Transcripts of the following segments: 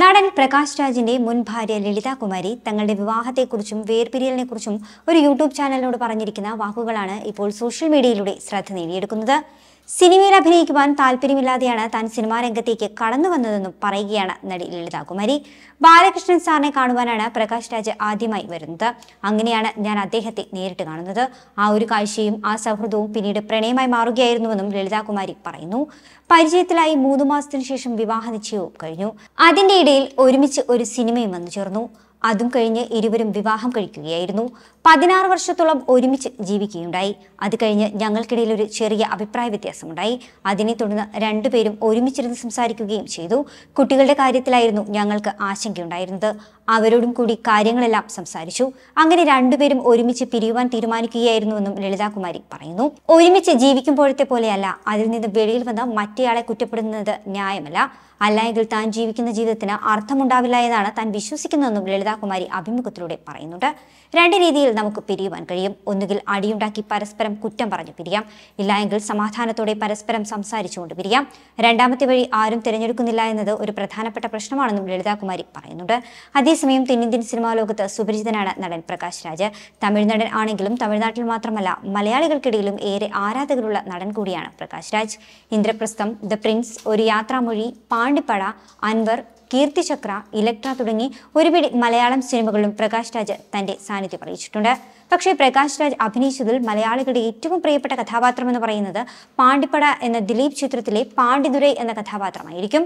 നടൻ പ്രകാശ് രാജിന്റെ മുൻ ഭാര്യ ലളിതാ കുമാരി തങ്ങളുടെ വിവാഹത്തെക്കുറിച്ചും വേർപിരിയലിനെക്കുറിച്ചും ഒരു യൂട്യൂബ് ചാനലിനോട് പറഞ്ഞിരിക്കുന്ന വാക്കുകളാണ് ഇപ്പോൾ സോഷ്യൽ മീഡിയയിലൂടെ ശ്രദ്ധ നേടിയെടുക്കുന്നത് സിനിമയിൽ അഭിനയിക്കുവാൻ താല്പര്യമില്ലാതെയാണ് താൻ സിനിമാ രംഗത്തേക്ക് കടന്നു വന്നതെന്നും പറയുകയാണ് നടി ലളിതാകുമാരി ബാലകൃഷ്ണൻ സാറിനെ കാണുവാനാണ് പ്രകാശ് രാജ് ആദ്യമായി വരുന്നത് അങ്ങനെയാണ് ഞാൻ അദ്ദേഹത്തെ നേരിട്ട് കാണുന്നത് ആ ഒരു കാഴ്ചയും ആ സൗഹൃദവും പിന്നീട് പ്രണയമായി മാറുകയായിരുന്നുവെന്നും ലളിതാകുമാരി പറയുന്നു പരിചയത്തിലായി മൂന്ന് മാസത്തിനു ശേഷം വിവാഹ നിശ്ചയവും കഴിഞ്ഞു അതിന്റെ ഇടയിൽ ഒരുമിച്ച് ഒരു സിനിമയും വന്നു ചേർന്നു അതും കഴിഞ്ഞ് ഇരുവരും വിവാഹം കഴിക്കുകയായിരുന്നു പതിനാറ് വർഷത്തോളം ഒരുമിച്ച് ജീവിക്കുകയുണ്ടായി അത് കഴിഞ്ഞ് ഞങ്ങൾക്കിടയിൽ ഒരു ചെറിയ അഭിപ്രായ വ്യത്യാസമുണ്ടായി അതിനെ തുടർന്ന് രണ്ടുപേരും ഒരുമിച്ചിരുന്ന് സംസാരിക്കുകയും ചെയ്തു കുട്ടികളുടെ കാര്യത്തിലായിരുന്നു ഞങ്ങൾക്ക് ആശങ്കയുണ്ടായിരുന്നത് അവരോടും കൂടി കാര്യങ്ങളെല്ലാം സംസാരിച്ചു അങ്ങനെ രണ്ടുപേരും ഒരുമിച്ച് പിരിയുവാൻ തീരുമാനിക്കുകയായിരുന്നുവെന്നും ലളിതാകുമാരി പറയുന്നു ഒരുമിച്ച് ജീവിക്കുമ്പോഴത്തെ പോലെയല്ല അതിൽ നിന്ന് വെളിയിൽ വന്ന മറ്റേയാളെ കുറ്റപ്പെടുന്നത് ന്യായമല്ല അല്ലെങ്കിൽ താൻ ജീവിക്കുന്ന ജീവിതത്തിന് അർത്ഥമുണ്ടാവില്ല എന്നാണ് താൻ വിശ്വസിക്കുന്നതെന്നും ലളിതാകുമാരി അഭിമുഖത്തിലൂടെ പറയുന്നുണ്ട് രണ്ട് രീതിയിൽ നമുക്ക് പിരിയുവാൻ കഴിയും ഒന്നുകിൽ അടിയുണ്ടാക്കി പരസ്പരം കുറ്റം പറഞ്ഞു പിരിയാം ഇല്ലായെങ്കിൽ സമാധാനത്തോടെ പരസ്പരം സംസാരിച്ചുകൊണ്ട് പിരിയാം രണ്ടാമത്തെ വഴി ആരും തിരഞ്ഞെടുക്കുന്നില്ല എന്നത് ഒരു പ്രധാനപ്പെട്ട പ്രശ്നമാണെന്നും ലളിതാകുമാരി പറയുന്നുണ്ട് അതേ അതേസമയം തെന്നിന്ത്യൻ സിനിമാ ലോകത്ത് സുപരിചിതനാണ് നടൻ പ്രകാശ് രാജ് തമിഴ് നടൻ ആണെങ്കിലും തമിഴ്നാട്ടിൽ മാത്രമല്ല മലയാളികൾക്കിടയിലും ഏറെ ആരാധകരുള്ള നടൻ കൂടിയാണ് പ്രകാശ് രാജ് ഇന്ദ്രപ്രസ്ഥം ദ പ്രിൻസ് ഒരു യാത്രാമൊഴി പാണ്ടിപ്പഴ അൻവർ കീർത്തിചക്ര ഇലക്ട്ര തുടങ്ങി ഒരുപിടി മലയാളം സിനിമകളിലും പ്രകാശ് രാജ് തന്റെ സാന്നിധ്യം അറിയിച്ചിട്ടുണ്ട് പക്ഷേ പ്രകാശ് രാജ് അഭിനയിച്ചതിൽ മലയാളികളുടെ ഏറ്റവും പ്രിയപ്പെട്ട കഥാപാത്രം എന്ന് പറയുന്നത് പാണ്ടിപ്പട എന്ന ദിലീപ് ചിത്രത്തിലെ പാണ്ഡിദുരൈ എന്ന കഥാപാത്രമായിരിക്കും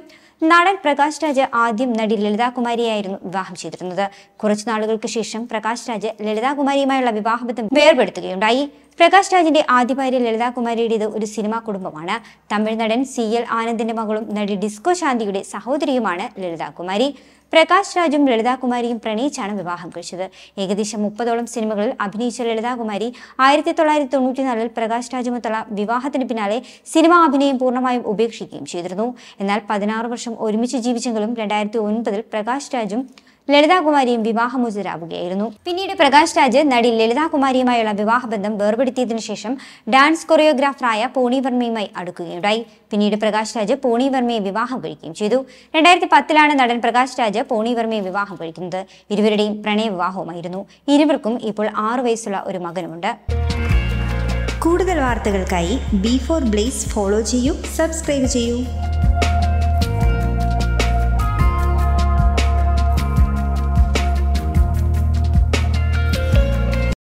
നടൻ പ്രകാശ് രാജ് ആദ്യം നടി ലളിതാകുമാരിയായിരുന്നു വിവാഹം ചെയ്തിരുന്നത് കുറച്ചു നാളുകൾക്ക് ശേഷം പ്രകാശ് രാജ് ലളിതാകുമാരിയുമായുള്ള വിവാഹബന്ധം വേർപെടുത്തുകയുണ്ടായി പ്രകാശ് രാജിന്റെ ആദ്യ ഭാര്യ ലളിതാകുമാരിയുടേത് ഒരു സിനിമാ കുടുംബമാണ് തമിഴ് നടൻ സി എൽ ആനന്ദിന്റെ മകളും നടി ഡിസ്കോ ശാന്തിയുടെ സഹോദരിയുമാണ് ലളിതാകുമാരി പ്രകാശ് രാജും ലളിതാകുമാരിയും പ്രണയിച്ചാണ് വിവാഹം കഴിച്ചത് ഏകദേശം മുപ്പതോളം സിനിമകളിൽ അഭിനയിച്ച ലളിതാകുമാരി ആയിരത്തി തൊള്ളായിരത്തി തൊണ്ണൂറ്റിനാലിൽ പ്രകാശ് രാജുമൊത്തുള്ള വിവാഹത്തിന് പിന്നാലെ സിനിമാ അഭിനയം പൂർണ്ണമായും ഉപേക്ഷിക്കുകയും ചെയ്തിരുന്നു എന്നാൽ പതിനാറ് വർഷം ഒരുമിച്ച് ജീവിച്ചെങ്കിലും രണ്ടായിരത്തി ഒൻപതിൽ പ്രകാശ് രാജും ലളിതാകുമാരിയും വിവാഹമോചരാവുകയായിരുന്നു പിന്നീട് പ്രകാശ് രാജ് നടി ലളിതാകുമാരിയുമായുള്ള വിവാഹബന്ധം വേർപെടുത്തിയതിനു ശേഷം ഡാൻസ് കൊറിയോഗ്രാഫറായ പോണി വർമ്മയുമായി അടുക്കുകയുണ്ടായി പിന്നീട് പ്രകാശ് രാജ് പോണി വർമ്മയെ വിവാഹം കഴിക്കുകയും ചെയ്തു രണ്ടായിരത്തി പത്തിലാണ് നടൻ പ്രകാശ് രാജ് പോണി വർമ്മയെ വിവാഹം കഴിക്കുന്നത് ഇരുവരുടെയും പ്രണയവിവാഹവുമായിരുന്നു ഇരുവർക്കും ഇപ്പോൾ ആറു വയസ്സുള്ള ഒരു മകനുമുണ്ട് കൂടുതൽ വാർത്തകൾക്കായി ബി ഫോർ ബ്ലേസ് ഫോളോ ചെയ്യൂ സബ്സ്ക്രൈബ് ചെയ്യൂ